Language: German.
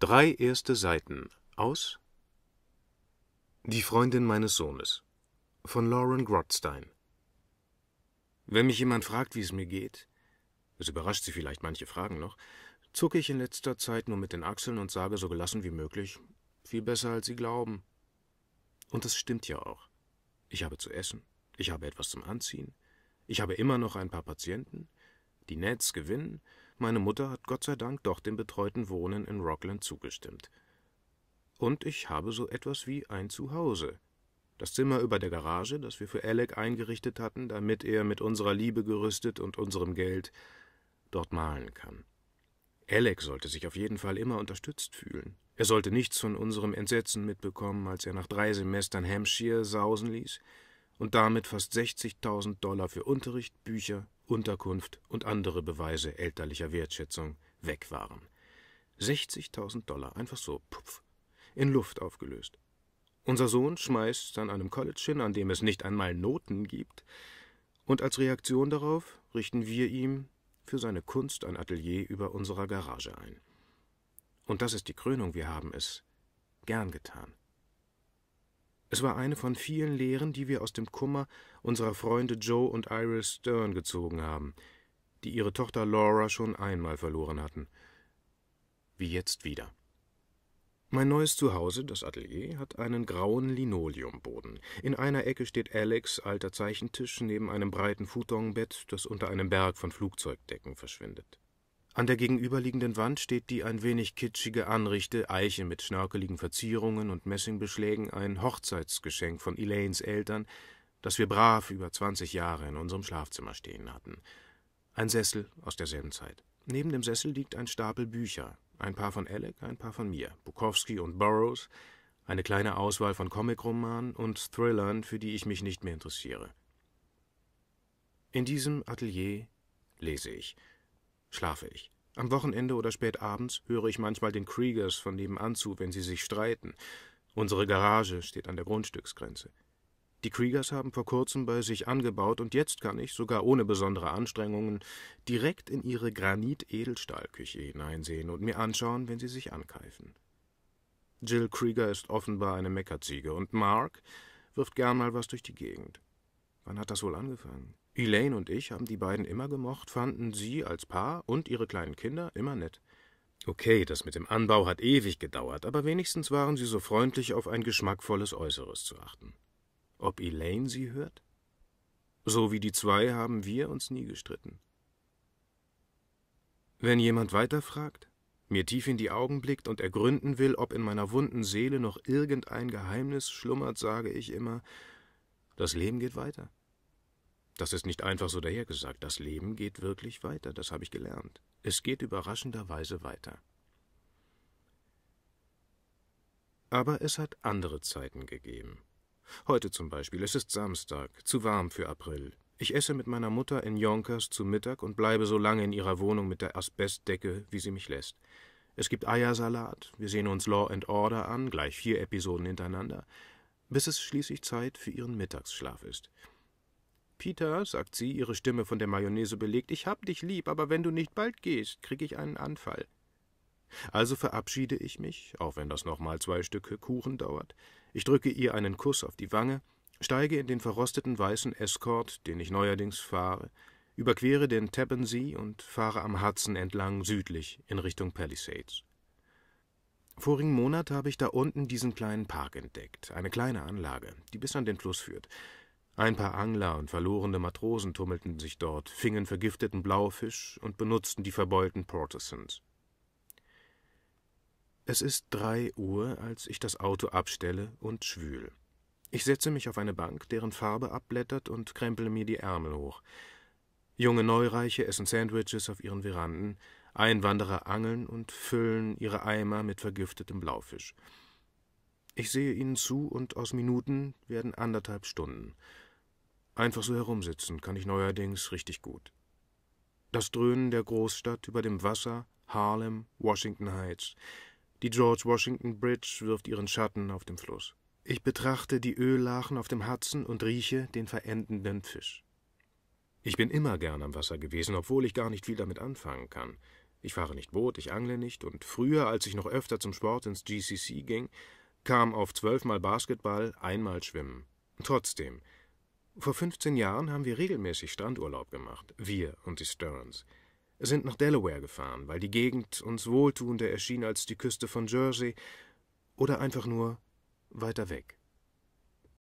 Drei erste Seiten aus Die Freundin meines Sohnes von Lauren Grotstein Wenn mich jemand fragt, wie es mir geht, es überrascht sie vielleicht manche Fragen noch, zucke ich in letzter Zeit nur mit den Achseln und sage so gelassen wie möglich, viel besser als sie glauben. Und das stimmt ja auch. Ich habe zu essen, ich habe etwas zum Anziehen, ich habe immer noch ein paar Patienten, die Nets gewinnen meine Mutter hat Gott sei Dank doch dem betreuten Wohnen in Rockland zugestimmt. Und ich habe so etwas wie ein Zuhause. Das Zimmer über der Garage, das wir für Alec eingerichtet hatten, damit er mit unserer Liebe gerüstet und unserem Geld dort malen kann. Alec sollte sich auf jeden Fall immer unterstützt fühlen. Er sollte nichts von unserem Entsetzen mitbekommen, als er nach drei Semestern Hampshire sausen ließ, und damit fast 60.000 Dollar für Unterricht, Bücher, Unterkunft und andere Beweise elterlicher Wertschätzung weg waren. 60.000 Dollar einfach so, pupf, in Luft aufgelöst. Unser Sohn schmeißt an einem College hin, an dem es nicht einmal Noten gibt, und als Reaktion darauf richten wir ihm für seine Kunst ein Atelier über unserer Garage ein. Und das ist die Krönung, wir haben es gern getan. Es war eine von vielen Lehren, die wir aus dem Kummer unserer Freunde Joe und Iris Stern gezogen haben, die ihre Tochter Laura schon einmal verloren hatten. Wie jetzt wieder. Mein neues Zuhause, das Atelier, hat einen grauen Linoleumboden. In einer Ecke steht Alex' alter Zeichentisch neben einem breiten Futonbett, das unter einem Berg von Flugzeugdecken verschwindet. An der gegenüberliegenden Wand steht die ein wenig kitschige Anrichte Eiche mit schnörkeligen Verzierungen und Messingbeschlägen, ein Hochzeitsgeschenk von Elaines Eltern, das wir brav über zwanzig Jahre in unserem Schlafzimmer stehen hatten. Ein Sessel aus derselben Zeit. Neben dem Sessel liegt ein Stapel Bücher, ein paar von Alec, ein paar von mir, Bukowski und Burroughs, eine kleine Auswahl von Comicromanen und Thrillern, für die ich mich nicht mehr interessiere. In diesem Atelier lese ich – schlafe ich. Am Wochenende oder spät abends höre ich manchmal den Kriegers von nebenan zu, wenn sie sich streiten. Unsere Garage steht an der Grundstücksgrenze. Die Kriegers haben vor kurzem bei sich angebaut und jetzt kann ich, sogar ohne besondere Anstrengungen, direkt in ihre Granitedelstahlküche hineinsehen und mir anschauen, wenn sie sich ankeifen. Jill Krieger ist offenbar eine Meckerziege und Mark wirft gern mal was durch die Gegend. Wann hat das wohl angefangen? Elaine und ich haben die beiden immer gemocht, fanden sie als Paar und ihre kleinen Kinder immer nett. Okay, das mit dem Anbau hat ewig gedauert, aber wenigstens waren sie so freundlich, auf ein geschmackvolles Äußeres zu achten. Ob Elaine sie hört? So wie die zwei haben wir uns nie gestritten. Wenn jemand weiterfragt, mir tief in die Augen blickt und ergründen will, ob in meiner wunden Seele noch irgendein Geheimnis schlummert, sage ich immer, das Leben geht weiter. Das ist nicht einfach so dahergesagt. Das Leben geht wirklich weiter, das habe ich gelernt. Es geht überraschenderweise weiter. Aber es hat andere Zeiten gegeben. Heute zum Beispiel, es ist Samstag, zu warm für April. Ich esse mit meiner Mutter in Yonkers zu Mittag und bleibe so lange in ihrer Wohnung mit der Asbestdecke, wie sie mich lässt. Es gibt Eiersalat, wir sehen uns Law and Order an, gleich vier Episoden hintereinander, bis es schließlich Zeit für ihren Mittagsschlaf ist. Peter, sagt sie, ihre Stimme von der Mayonnaise belegt, ich hab dich lieb, aber wenn du nicht bald gehst, krieg ich einen Anfall. Also verabschiede ich mich, auch wenn das nochmal zwei Stücke Kuchen dauert. Ich drücke ihr einen Kuss auf die Wange, steige in den verrosteten weißen Escort, den ich neuerdings fahre, überquere den Tappensee und fahre am Hudson entlang südlich in Richtung Palisades. Vorigen Monat habe ich da unten diesen kleinen Park entdeckt, eine kleine Anlage, die bis an den Fluss führt. Ein paar Angler und verlorene Matrosen tummelten sich dort, fingen vergifteten Blaufisch und benutzten die verbeulten Portesans. Es ist drei Uhr, als ich das Auto abstelle und schwül. Ich setze mich auf eine Bank, deren Farbe abblättert und krempele mir die Ärmel hoch. Junge Neureiche essen Sandwiches auf ihren Veranden, Einwanderer angeln und füllen ihre Eimer mit vergiftetem Blaufisch. Ich sehe ihnen zu, und aus Minuten werden anderthalb Stunden. Einfach so herumsitzen kann ich neuerdings richtig gut. Das Dröhnen der Großstadt über dem Wasser, Harlem, Washington Heights. Die George Washington Bridge wirft ihren Schatten auf dem Fluss. Ich betrachte die Öllachen auf dem Hudson und rieche den verendenden Fisch. Ich bin immer gern am Wasser gewesen, obwohl ich gar nicht viel damit anfangen kann. Ich fahre nicht Boot, ich angle nicht, und früher, als ich noch öfter zum Sport ins GCC ging, kam auf zwölfmal Basketball einmal Schwimmen. Trotzdem, vor 15 Jahren haben wir regelmäßig Strandurlaub gemacht, wir und die Stearns. Sind nach Delaware gefahren, weil die Gegend uns wohltuender erschien als die Küste von Jersey oder einfach nur weiter weg.